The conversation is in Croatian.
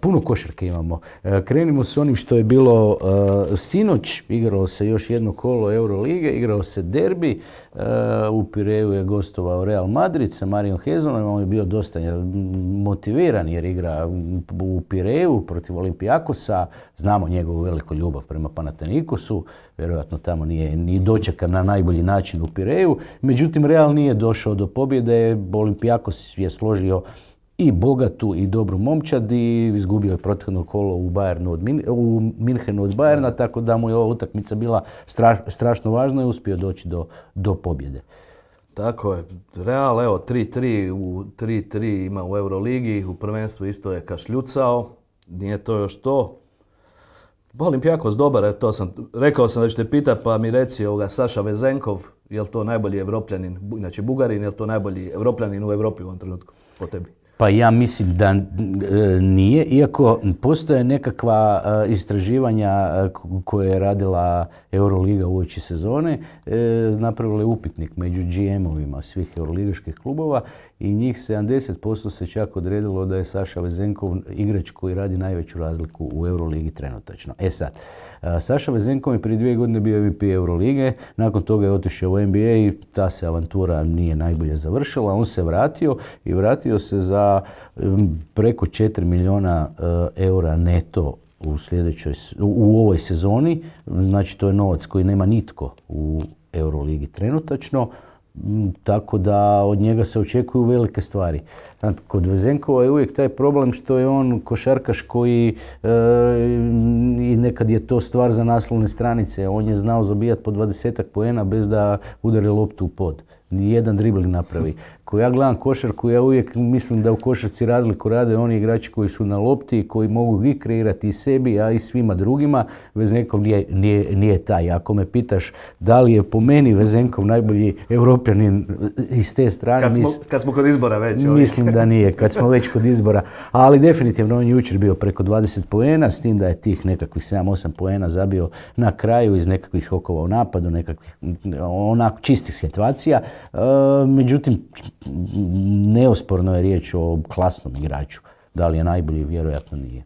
Puno košarke imamo. E, krenimo s onim što je bilo e, sinoć, igralo se još jedno kolo Eurolige, igrao se derbi, e, u Pireju je gostovao Real Madrid sa Marijom Hezonom, on je bio dosta motiviran jer igra u Pireju protiv Olimpijakosa, znamo njegovu veliku ljubav prema Panatenikosu, vjerojatno tamo nije ni dočekan na najbolji način u Pireju, međutim Real nije došao do pobjede, Olimpijakos je složio i bogatu i dobru momčad i izgubio je prethodno kolo u, Bayernu u Minhenu od Bayerna, tako da mu je ova utakmica bila strašno važna i uspio doći do, pobjede. Tako je. Real, evo, 3-3 u 3-3 ima u Euroligi, u prvenstvu isto je kašljucao, nije to još to. Olimpijakos dobar, to sam, rekao sam da ćete pitati, pa mi reci ovoga Saša Vezenkov, je li to najbolji evropljanin, znači Bugarin, je li to najbolji evropljanin u Europi u ovom trenutku, po tebi? Pa ja mislim da e, nije, iako postoje nekakva e, istraživanja e, koje je radila Euroliga u oči sezone, napravila je upitnik među GM-ovima svih Euroligaških klubova i njih 70% se čak odredilo da je Saša Vezenkov igrač koji radi najveću razliku u Euroligi trenutačno. E sad, Saša Vezenkov je prije dvije godine bio MVP Eurolige, nakon toga je otišao u NBA i ta se avantura nije najbolje završila, on se vratio i vratio se za Um, preko 4 milijuna uh, eura neto u sljedećoj, u ovoj sezoni. Znači to je novac koji nema nitko u Euroligi trenutačno. Mm, tako da od njega se očekuju velike stvari. Kod Vezenkova je uvijek taj problem što je on košarkaš koji uh, i nekad je to stvar za naslovne stranice. On je znao zabijati po 20 poena bez da udari loptu u pod nijedan dribling napravi. Ko ja gledam košarku, ja uvijek mislim da u košarci razliku rade oni igrači koji su na lopti i koji mogu i kreirati i sebi, a i svima drugima. Vezenkov nije, nije, nije taj. Ako me pitaš da li je po meni Vezenkov najbolji europljanin iz te strane... Kad smo, kad smo kod izbora već. Mislim da nije, kad smo već kod izbora. Ali definitivno on je jučer bio preko 20 poena, s tim da je tih nekakvih 7-8 poena zabio na kraju iz nekakvih skokova u napadu, nekakvih onako čistih situacija. E, međutim, neosporno je riječ o klasnom igraču. Da li je najbolji, vjerojatno nije.